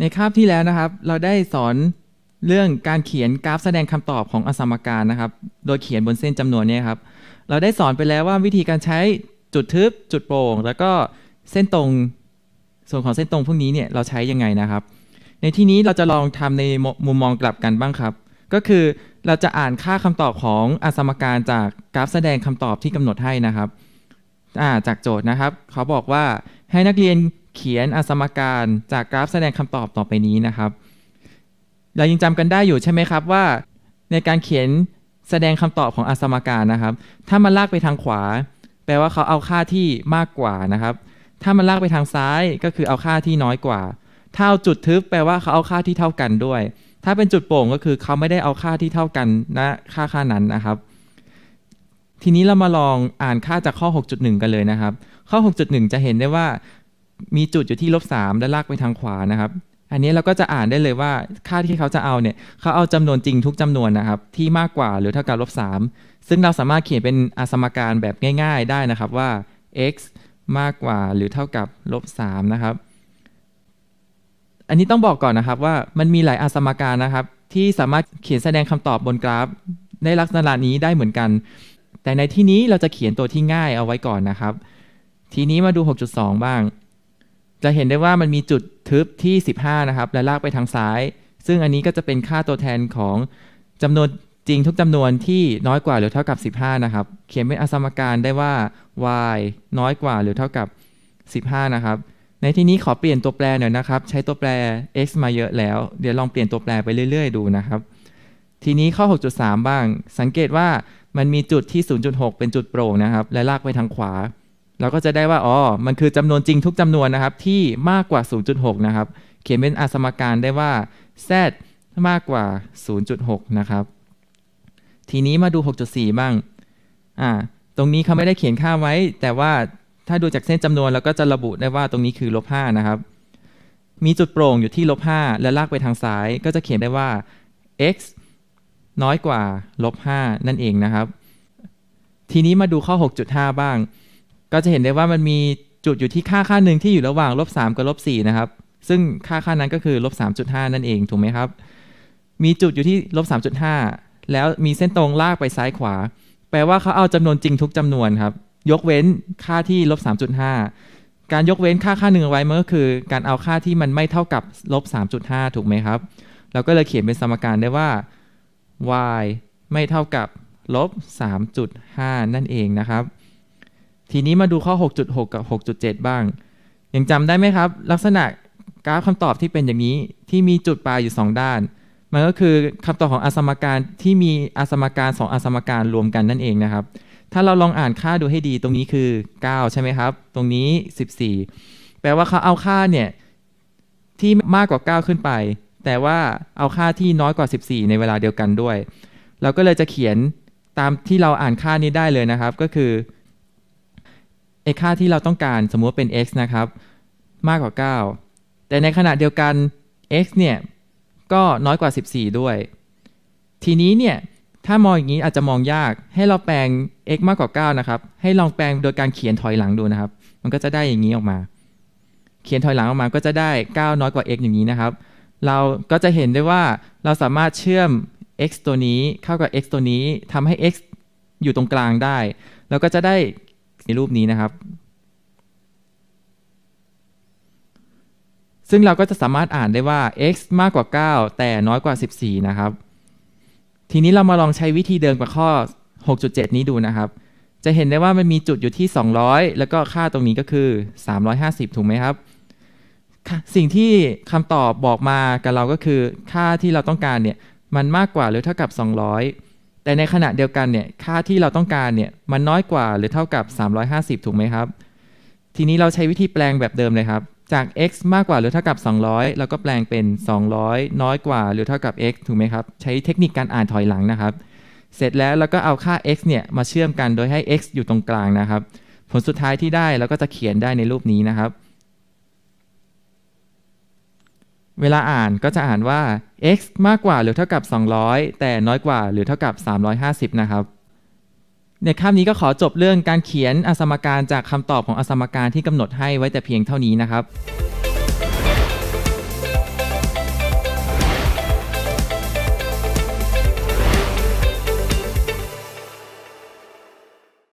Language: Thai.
ในคาบที่แล้วนะครับ เราได้สอนเรื่องการเขียนกราฟแสดงคำตอบของอสมการนะครับ โดยเขียนบนเส้นจำนวนนี้ครับ เราได้สอนไปแล้วว่าวิธีการใช้จุดทึบ จุดโปร่งแล้วก็เส้นตรงส่วนของเส้นตรงพวกนี้เนี่ยเราใช้ยังไงนะครับ ในที่นี้เราจะลองทำในมุมมองกลับกันบ้างครับ ก็คือเราจะอ่านค่าคำตอบของอสมการจากกราฟแสดงคำตอบที่กำหนดให้นะครับจากโจทย์นะครับ เขาบอกว่าให้นักเรียนเขียนอสมการจากกราฟแสดงคำตอบต่อไปนี้นะครับ เรายังจำกันได้อยู่ใช่ไหมครับว่า ในการเขียนแสดงคำตอบของอสมการนะครับ ถ้ามันลากไปทางขวา แปลว่าเขาเอาค่าที่มากกว่านะครับ ถ้ามันลากไปทางซ้ายก็คือเอาค่าที่น้อยกว่าถ้าเอาจุดทึบแปลว่าเขาเอาค่าที่เท่ากันด้วย ถ้าเป็นจุดโป่งก็คือเขาไม่ได้เอาค่าที่เท่ากันนะค่าค่านั้นนะครับ ทีนี้เรามาลองอ่านค่าจากข้อ 6.1 กันเลยนะครับ ข้อ 6.1 จะเห็นได้ว่ามี จุดอยู่ที่ลบสามและลากไปทางขวานะครับ อันนี้เราก็จะอ่านได้เลยว่าค่าที่เขาจะเอาเนี่ยเขาเอาจำนวนจริงทุกจำนวนนะครับ ที่มากกว่าหรือเท่ากับลบสามซึ่งเราสามารถเขียนเป็นอสมการแบบง่ายๆได้นะครับว่า x มากกว่าหรือเท่ากับลบสามนะครับอันนี้ต้องบอกก่อนนะครับว่ามันมีหลายอสมการนะครับ ที่สามารถเขียนแสดงคำตอบบนกราฟในลักษณะนี้ได้เหมือนกัน แต่ในที่นี้เราจะเขียนตัวที่ง่ายเอาไว้ก่อนนะครับ ทีนี้มาดู 6.2 บ้างจะเห็นได้ว่ามันมีจุดทึบที่ 15 นะครับ และลากไปทางซ้าย ซึ่งอันนี้ก็จะเป็นค่าตัวแทนของ จำนวนจริงทุกจำนวนที่น้อยกว่าหรือเท่ากับ 15 นะครับเขียนเป็นอสมการได้ว่า y น้อยกว่าหรือเท่ากับ 15 นะครับในที่นี้ขอเปลี่ยนตัวแปรหน่อยนะครับใช้ตัวแปร x มาเยอะแล้ว เดี๋ยวลองเปลี่ยนตัวแปรไปเรื่อยๆ ดูนะครับทีนี้ข้อ 6.3 บ้าง สังเกตว่ามันมีจุดที่ 0.6 เป็นจุดโปร่งนะครับและลากไปทางขวาเราก็จะได้ว่าอ๋อ มันคือจำนวนจริงทุกจำนวนนะครับที่มากกว่า 0.6 นะครับเขียนเป็นอสมการได้ว่า z มากกว่า 0.6 นะครับ ทีนี้มาดู 6.4 บ้างอ่าตรงนี้เขาไม่ได้เขียนค่าไว้ แต่ว่าถ้าดูจากเส้นจำนวนเราก็จะระบุได้ว่าตรงนี้คือ ลบ5นะครับ มีจุดโปร่งอยู่ที่ลบ 5 และลากไปทางซ้าย ก็จะเขียนได้ว่า x น้อยกว่าลบ5นั่นเองนะครับ ทีนี้มาดูข้อ6.5 บ้างก็จะเห็นได้ว่ามันมีจุดอยู่ที่ค่าค่าหนึ่งที่อยู่ระหว่างลบ3กับลบ4นะครับ ซึ่งค่าค่านั้นก็คือลบ3.5นั่นเองถูกไหมครับมีจุดอยู่ที่ลบ3.5แล้วมีเส้นตรงลากไปซ้ายขวา แปลว่าเขาเอาจำนวนจริงทุกจำนวนครับ ยกเว้นค่าที่ลบ3.5การยกเว้นค่าค่าหนึ่งไว้มันก็คือการเอาค่าที่มันไม่เท่ากับลบ3.5ถูกไหมครับ เราก็เลยเขียนเป็นสมการได้ว่า y ไม่เท่ากับลบ3.5นั่นเองนะครับทีนี้มาดูข้อ 6.6 กับ 6.7 บ้าง ยังจำได้ไหมครับ ลักษณะกราฟคำตอบที่เป็นอย่างนี้ที่มีจุดปลายอยู่ 2 ด้าน มันก็คือคำตอบของอสมการที่มีอสมการ 2 อสมการรวมกันนั่นเองนะครับ ถ้าเราลองอ่านค่าดูให้ดีตรงนี้คือ 9 ใช่ไหมครับ ตรงนี้ 14 แปลว่าเขาเอาค่าเนี่ย ที่มากกว่า 9 ขึ้นไป แต่ว่าเอาค่าที่น้อยกว่า 14 ในเวลาเดียวกันด้วย เราก็เลยจะเขียนตามที่เราอ่านค่านี้ได้เลยนะครับ ก็คืออค่าที่เราต้องการสมมติเป็น x นะครับมากกว่า 9 แต่ในขณะเดียวกัน x เนี่ยก็น้อยกว่า 14 ด้วย ทีนี้เนี่ยถ้ามองอย่างนี้อาจจะมองยากให้เราแปลง x มากกว่า9นะครับให้ลองแปลงโดยการเขียนถอยหลังดูนะครับ มันก็จะได้อย่างนี้ออกมา เขียนถอยหลังออกมาก็จะได้ 9 น้อยกว่า x อย่างนี้นะครับเราก็จะเห็นได้ว่าเราสามารถเชื่อม x ตัวนี้เข้ากับ x ตัวนี้ทำให้ x อยู่ตรงกลางได้แล้วก็จะได้ในรูปนี้นะครับ ซึ่งเราก็จะสามารถอ่านได้ว่า x มากกว่า 9 แต่น้อยกว่า 14 นะครับ ทีนี้เรามาลองใช้วิธีเดิมกับข้อ 6.7 นี้ดูนะครับ จะเห็นได้ว่ามันมีจุดอยู่ที่ 200 แล้วก็ค่าตรงนี้ก็คือ 350 ถูกไหมครับ สิ่งที่คำตอบบอกมากับเราก็คือ ค่าที่เราต้องการเนี่ยมันมากกว่าหรือเท่ากับ 200แต่ในขณะเดียวกันเนี่ยค่าที่เราต้องการเนี่ยมันน้อยกว่าหรือเท่ากับ 350 ถูกไหมครับ ทีนี้เราใช้วิธีแปลงแบบเดิมเลยครับ จาก x มากกว่าหรือเท่ากับ 200เราก็แปลงเป็น 200 น้อยกว่าหรือเท่ากับ x ถูกไหมครับ ใช้เทคนิคการอ่านถอยหลังนะครับ เสร็จแล้วเราก็เอาค่า x เนี่ยมาเชื่อมกันโดยให้ x อยู่ตรงกลางนะครับ ผลสุดท้ายที่ได้เราก็จะเขียนได้ในรูปนี้นะครับเวลาอ่านก็จะอ่านว่า x มากกว่าหรือเท่ากับ 200 แต่น้อยกว่าหรือเท่ากับ 350 นะครับ ในคำนี้ก็ขอจบเรื่องการเขียนอสมการจากคำตอบของอสมการที่กำหนดให้ไว้แต่เพียงเท่านี้นะครับ